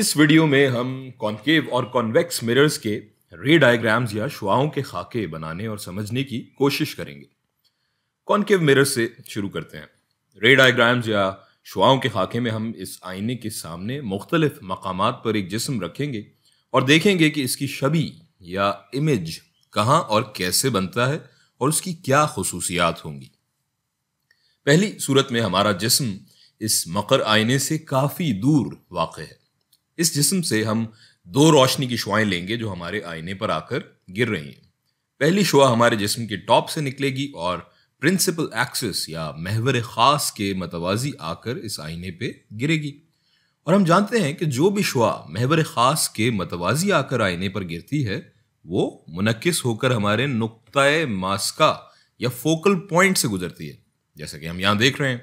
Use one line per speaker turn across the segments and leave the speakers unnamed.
इस वीडियो में हम कॉन्केव और कॉन्वेक्स मिरर्स के रे डायग्राम्स या शुआओं के खाके बनाने और समझने की कोशिश करेंगे कॉन्केव मिरर से शुरू करते हैं रे डायग्राम्स या शुआओं के खाके में हम इस आईने के सामने मुख्तलिफ मकाम पर एक जिसम रखेंगे और देखेंगे कि इसकी शबी या इमेज कहाँ और कैसे बनता है और उसकी क्या खसूसियात होंगी पहली सूरत में हमारा जिस्म इस मकर आईने से काफ़ी दूर वाक़ है इस जिस्म से हम दो रोशनी की शुआएं लेंगे जो हमारे आईने पर आकर गिर रही हैं पहली शुआ हमारे जिस्म के टॉप से निकलेगी और प्रिंसिपल एक्सिस या महवर ख़ास के मतवाजी आकर इस आईने पे गिरेगी और हम जानते हैं कि जो भी शुआ महवर ख़ास के मतवाजी आकर आईने पर गिरती है वो मुनक्स होकर हमारे नुक़ मास्का या फोकल पॉइंट से गुजरती है जैसा कि हम यहाँ देख रहे हैं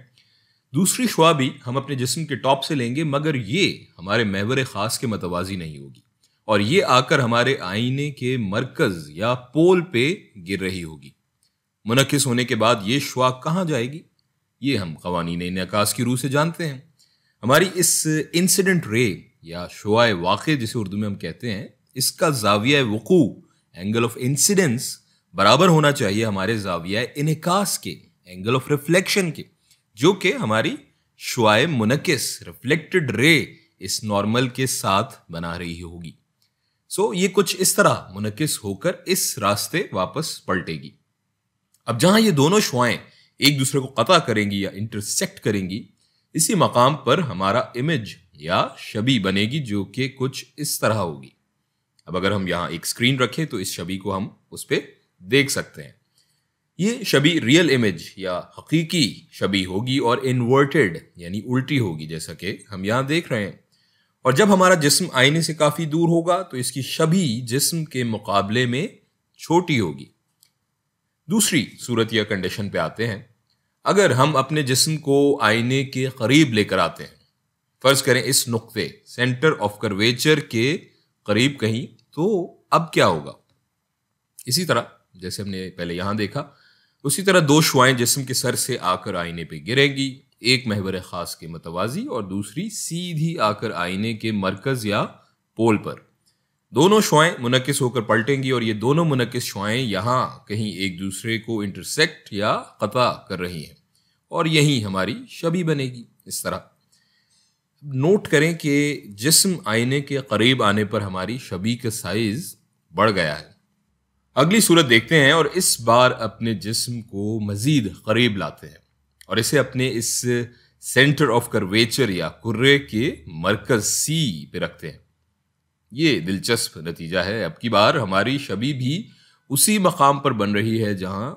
दूसरी शुआ भी हम अपने जिसम के टॉप से लेंगे मगर ये हमारे महवर ख़ास के मतवाजी नहीं होगी और ये आकर हमारे आईने के मरकज़ या पोल पे गिर रही होगी मुनक़स होने के बाद ये शुआ कहाँ जाएगी ये हम कवानी इनकास की रूह से जानते हैं हमारी इस इंसिडेंट रे या शुआ वाक़ जिसे उर्दू में हम कहते हैं इसका जाविया वकू एंगल ऑफ इंसिडेंस बराबर होना चाहिए हमारे जाविया इनकास के एंगल ऑफ रिफ्लेक्शन के जो कि हमारी श्वाय मुनकिस रिफ्लेक्टेड रे इस नॉर्मल के साथ बना रही होगी सो so, ये कुछ इस तरह मुनकस होकर इस रास्ते वापस पलटेगी अब जहां ये दोनों शुआएं एक दूसरे को कता करेंगी या इंटरसेक्ट करेंगी इसी मकाम पर हमारा इमेज या छवि बनेगी जो कि कुछ इस तरह होगी अब अगर हम यहाँ एक स्क्रीन रखें तो इस छवि को हम उस पर देख सकते हैं ये शबी रियल इमेज या हकीकी शबी होगी और इन्वर्टेड यानी उल्टी होगी जैसा कि हम यहाँ देख रहे हैं और जब हमारा जिस्म आईने से काफ़ी दूर होगा तो इसकी शबी जिस्म के मुकाबले में छोटी होगी दूसरी सूरत या कंडीशन पे आते हैं अगर हम अपने जिस्म को आईने के करीब लेकर आते हैं फर्ज करें इस नुक्ते सेंटर ऑफ करवेचर के करीब कहीं तो अब क्या होगा इसी तरह जैसे हमने पहले यहां देखा उसी तरह दो शुआएं जिसम के सर से आकर आईने पर गिरेंगी एक महवर ख़ास के मतवाजी और दूसरी सीधी आकर आईने के मरकज़ या पोल पर दोनों शुआएं मुनकस होकर पलटेंगी और ये दोनों मुनकस शुआएं यहाँ कहीं एक दूसरे को इंटरसेक्ट या कता कर रही हैं और यही हमारी शबी बनेगी इस तरह नोट करें कि जिस्म आईने के करीब आने पर हमारी शबी का साइज़ बढ़ गया है अगली सूरत देखते हैं और इस बार अपने जिस्म को मज़ीद करीब लाते हैं और इसे अपने इस सेंटर ऑफ करवेचर या कुर्रे के मरकज सी पे रखते हैं ये दिलचस्प नतीजा है अब की बार हमारी शबी भी उसी मकाम पर बन रही है जहाँ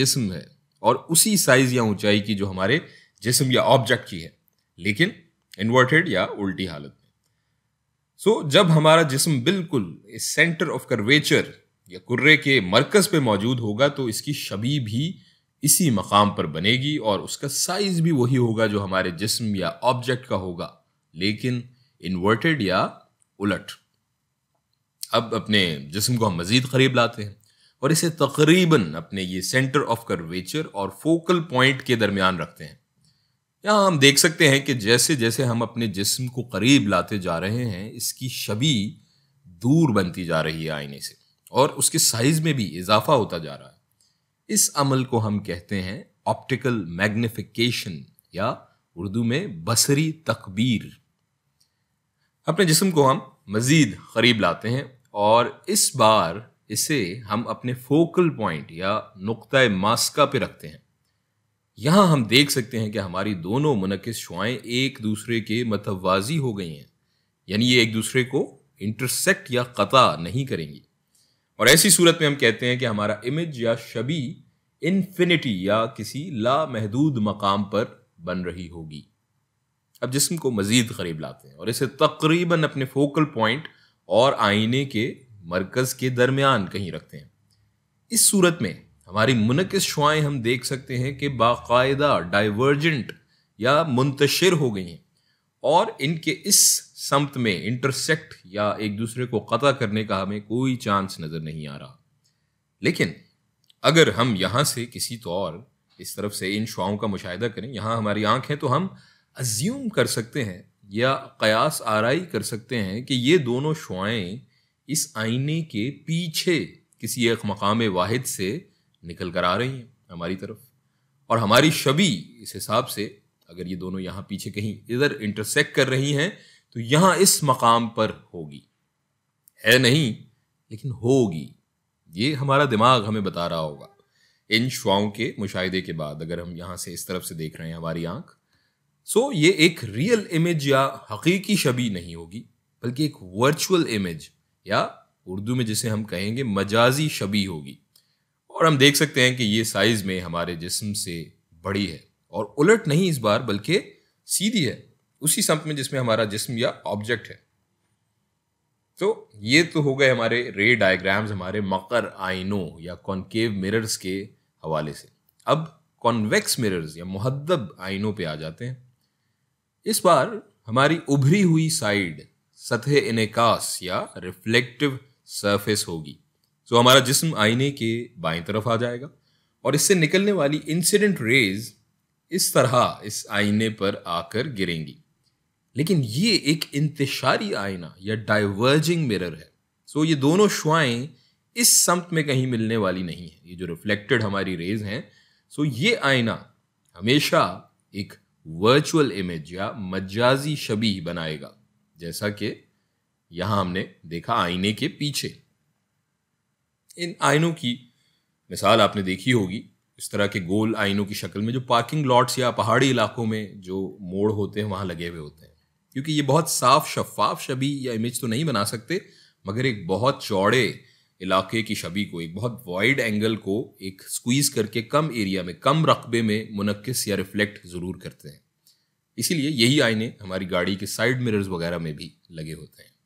जिस्म है और उसी साइज़ या ऊंचाई की जो हमारे जिस्म या ऑब्जेक्ट की है लेकिन इन्वर्टेड या उल्टी हालत में सो so, जब हमारा जिस्म बिल्कुल इस सेंटर ऑफ करवेचर या कुर्रे के मरकज पे मौजूद होगा तो इसकी शबी भी इसी मकाम पर बनेगी और उसका साइज़ भी वही होगा जो हमारे जिस्म या ऑब्जेक्ट का होगा लेकिन इन्वर्टेड या उलट अब अपने जिस्म को हम मज़ीद करीब लाते हैं और इसे तकरीबन अपने ये सेंटर ऑफ करवेचर और फोकल पॉइंट के दरमियान रखते हैं यहाँ हम देख सकते हैं कि जैसे जैसे हम अपने जिस्म को करीब लाते जा रहे हैं इसकी छवि दूर बनती जा रही है आईने से और उसके साइज में भी इजाफा होता जा रहा है इस अमल को हम कहते हैं ऑप्टिकल मैग्निफिकेशन या उर्दू में बसरी तकबीर अपने जिस्म को हम मज़ीद करीब लाते हैं और इस बार इसे हम अपने फोकल पॉइंट या नुक़ मास्का पे रखते हैं यहाँ हम देख सकते हैं कि हमारी दोनों मुनकस शुआएं एक दूसरे के मतवाजी हो गई हैं यानी ये एक दूसरे को इंटरसेक्ट या कता नहीं करेंगी और ऐसी सूरत में हम कहते हैं कि हमारा इमेज या शबी इन्फिनिटी या किसी लामहदूद मकाम पर बन रही होगी अब जिस्म को मज़ीद करीब लाते हैं और इसे तकरीबन अपने फोकल पॉइंट और आईने के मरकज़ के दरमियान कहीं रखते हैं इस सूरत में हमारी मुनकस शुआएं हम देख सकते हैं कि बाकायदा डाइवर्जेंट या मुंतशर हो गई हैं और इनके इस समत में इंटरसेक्ट या एक दूसरे को कता करने का हमें कोई चांस नज़र नहीं आ रहा लेकिन अगर हम यहाँ से किसी तौर तो इस तरफ से इन शुआओं का मुशाह करें यहाँ हमारी आँख है तो हम अज्यूम कर सकते हैं या कयास आरई कर सकते हैं कि ये दोनों शुआएँ इस आईने के पीछे किसी एक मकाम वाहिद से निकल कर आ रही हैं हमारी तरफ और हमारी शबी इस हिसाब से अगर ये दोनों यहाँ पीछे कहीं इधर इंटरसेक्ट कर रही हैं तो यहां इस मकाम पर होगी है नहीं लेकिन होगी ये हमारा दिमाग हमें बता रहा होगा इन शुआओं के मुशाहिदे के बाद अगर हम यहाँ से इस तरफ से देख रहे हैं हमारी आंख सो ये एक रियल इमेज या हकीकी शबी नहीं होगी बल्कि एक वर्चुअल इमेज या उर्दू में जिसे हम कहेंगे मजाजी शबी होगी और हम देख सकते हैं कि ये साइज़ में हमारे जिस्म से बड़ी है और उलट नहीं इस बार बल्कि सीधी है उसी संप में जिसमें हमारा जिस्म या ऑब्जेक्ट है तो ये तो हो गए हमारे रे डायग्राम्स हमारे मकर आइनों या कॉनकेव मिरर्स के हवाले से अब कॉन्वेक्स मिरर्स या महदब आइनों पे आ जाते हैं इस बार हमारी उभरी हुई साइड सतह इनकास या रिफ्लेक्टिव सरफेस होगी सो तो so, हमारा जिस्म आईने के बाएं तरफ आ जाएगा और इससे निकलने वाली इंसिडेंट रेज इस तरह इस आईने पर आकर गिरेंगी लेकिन ये एक इंतशारी आईना या डाइवर्जिंग मिरर है सो ये दोनों शुआएं इस समत में कहीं मिलने वाली नहीं है ये जो रिफ्लेक्टेड हमारी रेज हैं सो ये आईना हमेशा एक वर्चुअल इमेज या मजाजी शबी बनाएगा जैसा कि यहाँ हमने देखा आईने के पीछे इन आइनों की मिसाल आपने देखी होगी इस तरह के गोल आइनों की शक्ल में जो पार्किंग लॉट्स या पहाड़ी इलाकों में जो मोड़ होते हैं वहाँ लगे हुए होते हैं क्योंकि ये बहुत साफ शफाफ शबी या इमेज तो नहीं बना सकते मगर एक बहुत चौड़े इलाके की शबी को एक बहुत वाइड एंगल को एक स्क्वीज़ करके कम एरिया में कम रकबे में मुनक़स या रिफ्लेक्ट ज़रूर करते हैं इसीलिए यही आईने हमारी गाड़ी के साइड मिरर्स वगैरह में भी लगे होते हैं